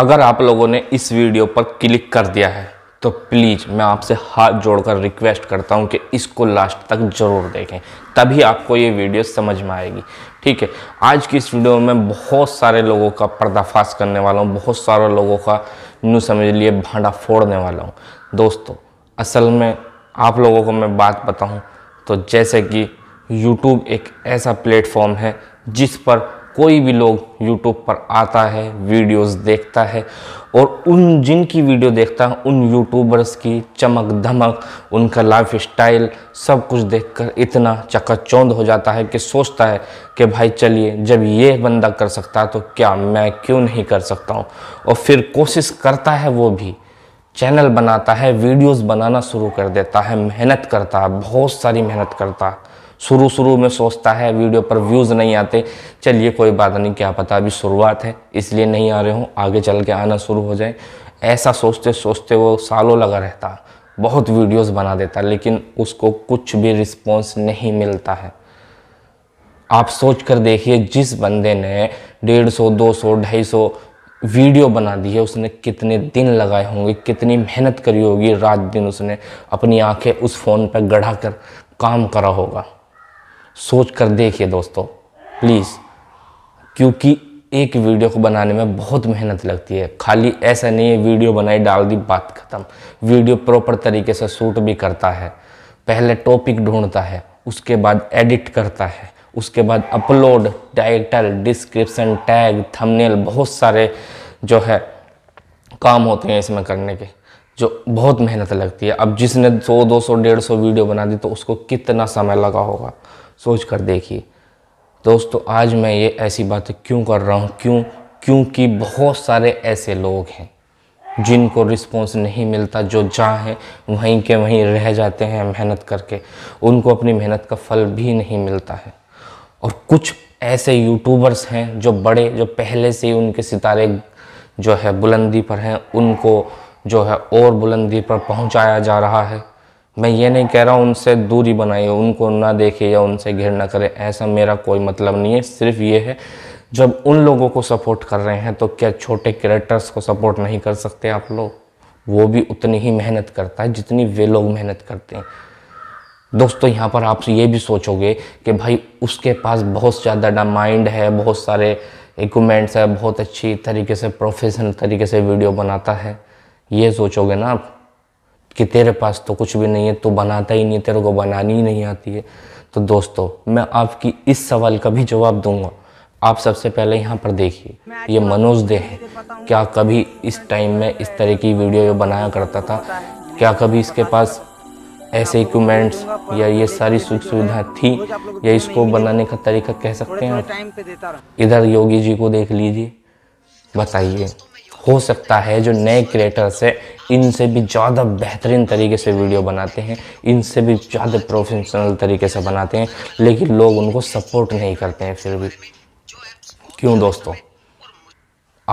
अगर आप लोगों ने इस वीडियो पर क्लिक कर दिया है तो प्लीज़ मैं आपसे हाथ जोड़कर रिक्वेस्ट करता हूँ कि इसको लास्ट तक ज़रूर देखें तभी आपको ये वीडियो समझ में आएगी ठीक है आज की इस वीडियो में बहुत सारे लोगों का पर्दाफाश करने वाला हूँ बहुत सारे लोगों का न समझ लिए भांडा फोड़ने वाला हूँ दोस्तों असल में आप लोगों को मैं बात बताऊँ तो जैसे कि यूट्यूब एक ऐसा प्लेटफॉर्म है जिस पर कोई भी लोग यूट्यूब पर आता है वीडियोस देखता है और उन जिनकी वीडियो देखता है उन यूट्यूबर्स की चमक धमक उनका लाइफ स्टाइल सब कुछ देखकर इतना चकाचौंध हो जाता है कि सोचता है कि भाई चलिए जब ये बंदा कर सकता है तो क्या मैं क्यों नहीं कर सकता हूँ और फिर कोशिश करता है वो भी चैनल बनाता है वीडियोस बनाना शुरू कर देता है मेहनत करता है बहुत सारी मेहनत करता है शुरू शुरू में सोचता है वीडियो पर व्यूज़ नहीं आते चलिए कोई बात नहीं क्या पता अभी शुरुआत है इसलिए नहीं आ रहे हों आगे चल के आना शुरू हो जाए ऐसा सोचते सोचते वो सालों लगा रहता बहुत वीडियोस बना देता लेकिन उसको कुछ भी रिस्पॉन्स नहीं मिलता है आप सोच कर देखिए जिस बंदे ने डेढ़ सौ दो सौ ढाई सौ वीडियो बना दी है उसने कितने दिन लगाए होंगे कितनी मेहनत करी होगी रात दिन उसने अपनी आंखें उस फ़ोन पर गढ़ा कर काम करा होगा सोच कर देखिए दोस्तों प्लीज़ क्योंकि एक वीडियो को बनाने में बहुत मेहनत लगती है खाली ऐसा नहीं है वीडियो बनाई डाल दी बात ख़त्म वीडियो प्रॉपर तरीके से शूट भी करता है पहले टॉपिक ढूंढता है उसके बाद एडिट करता है उसके बाद upload title description tag thumbnail बहुत सारे जो है काम होते हैं इसमें करने के जो बहुत मेहनत लगती है अब जिसने 100 200 150 वीडियो बना दी तो उसको कितना समय लगा होगा सोच कर देखिए दोस्तों आज मैं ये ऐसी बातें क्यों कर रहा हूँ क्यों क्योंकि बहुत सारे ऐसे लोग हैं जिनको रिस्पॉन्स नहीं मिलता जो जहाँ हैं वहीं के वहीं रह जाते हैं मेहनत करके उनको अपनी मेहनत का फल भी नहीं मिलता है और कुछ ऐसे यूट्यूबर्स हैं जो बड़े जो पहले से ही उनके सितारे जो है बुलंदी पर हैं उनको जो है और बुलंदी पर पहुंचाया जा रहा है मैं ये नहीं कह रहा हूँ उनसे दूरी बनाइए उनको ना देखे या उनसे घिर ना करें ऐसा मेरा कोई मतलब नहीं है सिर्फ ये है जब उन लोगों को सपोर्ट कर रहे हैं तो क्या छोटे करेक्टर्स को सपोर्ट नहीं कर सकते आप लोग वो भी उतनी ही मेहनत करता है जितनी वे लोग मेहनत करते हैं दोस्तों यहाँ पर आप ये भी सोचोगे कि भाई उसके पास बहुत ज़्यादा माइंड है बहुत सारे इक्वमेंट्स है बहुत अच्छी तरीके से प्रोफेशनल तरीके से वीडियो बनाता है ये सोचोगे ना आप कि तेरे पास तो कुछ भी नहीं है तो बनाता ही नहीं है तेरे को बनानी ही नहीं आती है तो दोस्तों मैं आपकी इस सवाल का भी जवाब दूंगा आप सबसे पहले यहाँ पर देखिए ये तो मनोज दे है क्या कभी इस टाइम में इस तरह की वीडियो बनाया करता था क्या कभी इसके पास ऐसे इक्विपमेंट्स या ये सारी सुख सुविधा थी या इसको बनाने का तरीका कह सकते हैं इधर योगी जी को देख लीजिए बताइए हो सकता है जो नए क्रिएटर्स है इनसे भी ज़्यादा बेहतरीन तरीके से वीडियो बनाते हैं इनसे भी ज़्यादा प्रोफेशनल तरीके से बनाते हैं लेकिन लोग उनको सपोर्ट नहीं करते हैं फिर भी क्यों दोस्तों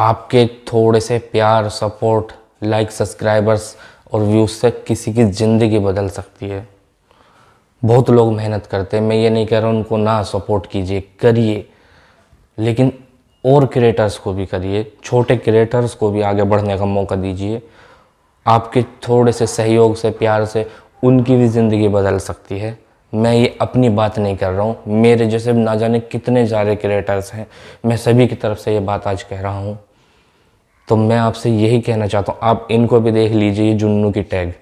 आपके थोड़े से प्यार सपोर्ट लाइक सब्सक्राइबर्स और व्यूज़ से किसी की ज़िंदगी बदल सकती है बहुत लोग मेहनत करते हैं मैं ये नहीं कह रहा उनको ना सपोर्ट कीजिए करिए लेकिन और क्रिएटर्स को भी करिए छोटे क्रिएटर्स को भी आगे बढ़ने का मौका दीजिए आपके थोड़े से सहयोग से प्यार से उनकी भी ज़िंदगी बदल सकती है मैं ये अपनी बात नहीं कर रहा हूँ मेरे जैसे ना जाने कितने सारे क्रिएटर्स हैं मैं सभी की तरफ से ये बात आज कह रहा हूँ तो मैं आपसे यही कहना चाहता हूँ आप इनको भी देख लीजिए जुन्नू की टैग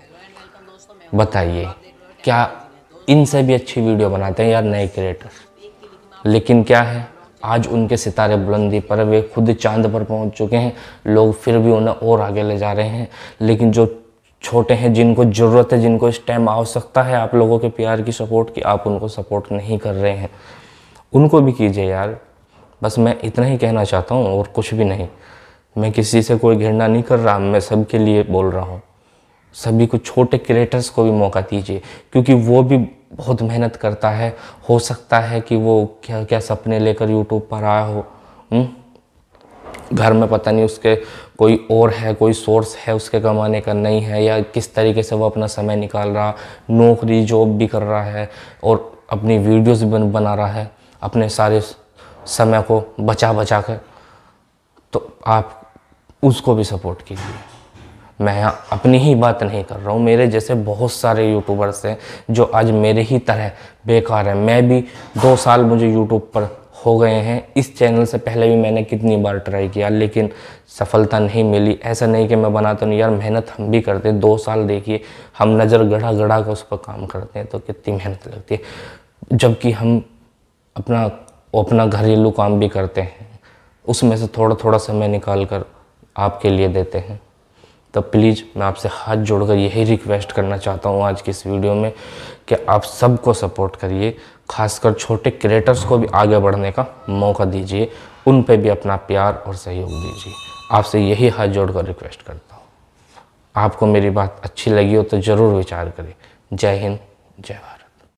बताइए क्या इनसे भी अच्छी वीडियो बनाते हैं यार नए क्रिएटर लेकिन क्या है आज उनके सितारे बुलंदी पर वे खुद चांद पर पहुंच चुके हैं लोग फिर भी उन्हें और आगे ले जा रहे हैं लेकिन जो छोटे हैं जिनको ज़रूरत है जिनको इस टाइम आवश्यकता है आप लोगों के प्यार की सपोर्ट की आप उनको सपोर्ट नहीं कर रहे हैं उनको भी कीजिए यार बस मैं इतना ही कहना चाहता हूँ और कुछ भी नहीं मैं किसी से कोई घृणा नहीं कर रहा मैं सबके लिए बोल रहा हूँ सभी को छोटे क्रिएटर्स को भी मौका दीजिए क्योंकि वो भी बहुत मेहनत करता है हो सकता है कि वो क्या क्या सपने लेकर यूट्यूब पर आया हो हुँ? हम्म? घर में पता नहीं उसके कोई और है कोई सोर्स है उसके कमाने का नहीं है या किस तरीके से वो अपना समय निकाल रहा नौकरी जॉब भी कर रहा है और अपनी वीडियोस भी बना रहा है अपने सारे समय को बचा बचा कर तो आप उसको भी सपोर्ट कीजिए मैं अपनी ही बात नहीं कर रहा हूँ मेरे जैसे बहुत सारे यूट्यूबर्स हैं जो आज मेरे ही तरह बेकार हैं मैं भी दो साल मुझे यूट्यूब पर हो गए हैं इस चैनल से पहले भी मैंने कितनी बार ट्राई किया लेकिन सफलता नहीं मिली ऐसा नहीं कि मैं बनाता नहीं यार मेहनत हम भी करते हैं दो साल देखिए हम नज़र गढ़ा गढ़ा कर उस पर काम करते हैं तो कितनी मेहनत लगती है जबकि हम अपना अपना घरेलू काम भी करते हैं उसमें से थोड़ा थोड़ा समय निकाल कर आपके लिए देते हैं तो प्लीज़ मैं आपसे हाथ जोड़कर यही रिक्वेस्ट करना चाहता हूँ आज के इस वीडियो में कि आप सबको सपोर्ट करिए खासकर छोटे क्रिएटर्स को भी आगे बढ़ने का मौका दीजिए उन पर भी अपना प्यार और सहयोग दीजिए आपसे यही हाथ जोड़कर रिक्वेस्ट करता हूँ आपको मेरी बात अच्छी लगी हो तो ज़रूर विचार करें जय हिंद जय भारत